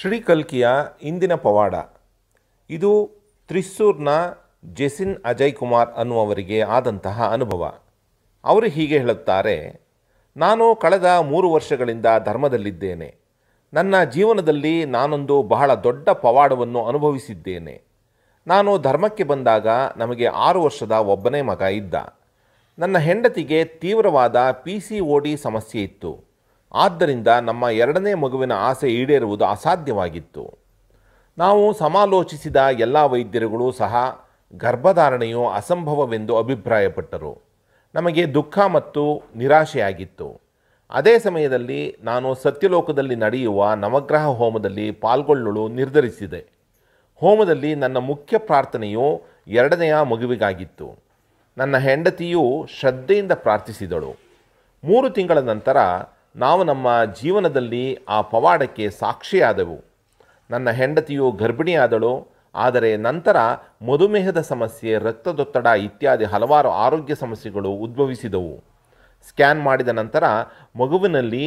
ಶ್ರೀಕಲ್ಕಿಯ ಇಂದಿನ ಪವಾಡ ಇದು ತ್ರಿಸ್ಸೂರ್ನ ಜೆಸಿನ್ ಅಜಯ್ ಕುಮಾರ್ ಅನ್ನುವವರಿಗೆ ಆದಂತಹ ಅನುಭವ ಅವರು ಹೀಗೆ ಹೇಳುತ್ತಾರೆ ನಾನು ಕಳೆದ ಮೂರು ವರ್ಷಗಳಿಂದ ಧರ್ಮದಲ್ಲಿದ್ದೇನೆ ನನ್ನ ಜೀವನದಲ್ಲಿ ನಾನೊಂದು ಬಹಳ ದೊಡ್ಡ ಪವಾಡವನ್ನು ಅನುಭವಿಸಿದ್ದೇನೆ ನಾನು ಧರ್ಮಕ್ಕೆ ಬಂದಾಗ ನಮಗೆ ಆರು ವರ್ಷದ ಒಬ್ಬನೇ ಮಗ ಇದ್ದ ನನ್ನ ಹೆಂಡತಿಗೆ ತೀವ್ರವಾದ ಪಿ ಸಿ ಓ ಡಿ ಸಮಸ್ಯೆ ಇತ್ತು ಆದ್ದರಿಂದ ನಮ್ಮ ಎರಡನೇ ಮಗುವಿನ ಆಸೆ ಈಡೇರುವುದು ಅಸಾಧ್ಯವಾಗಿತ್ತು ನಾವು ಸಮಾಲೋಚಿಸಿದ ಎಲ್ಲ ವೈದ್ಯರುಗಳು ಸಹ ಗರ್ಭಧಾರಣೆಯು ಅಸಂಭವವೆಂದು ಅಭಿಪ್ರಾಯಪಟ್ಟರು ನಮಗೆ ದುಃಖ ಮತ್ತು ನಿರಾಶೆಯಾಗಿತ್ತು ಅದೇ ಸಮಯದಲ್ಲಿ ನಾನು ಸತ್ಯಲೋಕದಲ್ಲಿ ನಡೆಯುವ ನವಗ್ರಹ ಹೋಮದಲ್ಲಿ ಪಾಲ್ಗೊಳ್ಳಲು ನಿರ್ಧರಿಸಿದೆ ಹೋಮದಲ್ಲಿ ನನ್ನ ಮುಖ್ಯ ಪ್ರಾರ್ಥನೆಯು ಎರಡನೆಯ ಮಗುವಿಗಾಗಿತ್ತು ನನ್ನ ಹೆಂಡತಿಯು ಶ್ರದ್ಧೆಯಿಂದ ಪ್ರಾರ್ಥಿಸಿದಳು ಮೂರು ತಿಂಗಳ ನಂತರ ನಾವು ನಮ್ಮ ಜೀವನದಲ್ಲಿ ಆ ಪವಾಡಕ್ಕೆ ಸಾಕ್ಷಿಯಾದೆವು ನನ್ನ ಹೆಂಡತಿಯು ಗರ್ಭಿಣಿಯಾದಳು ಆದರೆ ನಂತರ ಮಧುಮೇಹದ ಸಮಸ್ಯೆ ರಕ್ತದೊತ್ತಡ ಇತ್ಯಾದಿ ಹಲವಾರು ಆರೋಗ್ಯ ಸಮಸ್ಯೆಗಳು ಉದ್ಭವಿಸಿದವು ಸ್ಕ್ಯಾನ್ ಮಾಡಿದ ನಂತರ ಮಗುವಿನಲ್ಲಿ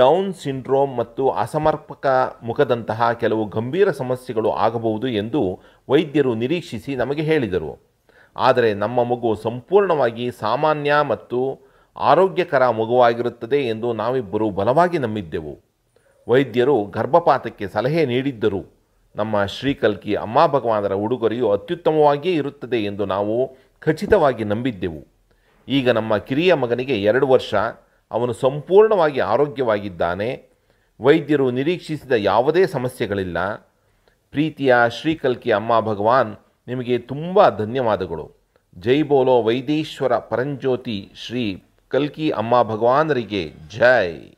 ಡೌನ್ ಸಿಂಡ್ರೋಮ್ ಮತ್ತು ಅಸಮರ್ಪಕ ಮುಖದಂತಹ ಕೆಲವು ಗಂಭೀರ ಸಮಸ್ಯೆಗಳು ಆಗಬಹುದು ಎಂದು ವೈದ್ಯರು ನಿರೀಕ್ಷಿಸಿ ನಮಗೆ ಹೇಳಿದರು ಆದರೆ ನಮ್ಮ ಮಗು ಸಂಪೂರ್ಣವಾಗಿ ಸಾಮಾನ್ಯ ಮತ್ತು ಆರೋಗ್ಯಕರ ಮಗುವಾಗಿರುತ್ತದೆ ಎಂದು ನಾವಿಬ್ಬರು ಬಲವಾಗಿ ನಂಬಿದ್ದೆವು ವೈದ್ಯರು ಗರ್ಭಪಾತಕ್ಕೆ ಸಲಹೆ ನೀಡಿದ್ದರು ನಮ್ಮ ಶ್ರೀಕಲ್ಕಿ ಅಮ್ಮ ಭಗವಾನರ ಉಡುಗೊರೆಯು ಅತ್ಯುತ್ತಮವಾಗಿಯೇ ಇರುತ್ತದೆ ಎಂದು ನಾವು ಖಚಿತವಾಗಿ ನಂಬಿದ್ದೆವು ಈಗ ನಮ್ಮ ಕಿರಿಯ ಮಗನಿಗೆ ಎರಡು ವರ್ಷ ಅವನು ಸಂಪೂರ್ಣವಾಗಿ ಆರೋಗ್ಯವಾಗಿದ್ದಾನೆ ವೈದ್ಯರು ನಿರೀಕ್ಷಿಸಿದ ಯಾವುದೇ ಸಮಸ್ಯೆಗಳಿಲ್ಲ ಪ್ರೀತಿಯ ಶ್ರೀಕಲ್ಕಿ ಅಮ್ಮ ಭಗವಾನ್ ನಿಮಗೆ ತುಂಬ ಧನ್ಯವಾದಗಳು ಜೈ ಬೋಲೋ ವೈದೇಶ್ವರ ಪರಂಜ್ಯೋತಿ ಶ್ರೀ कल की अम्मा भगवान रिगे जय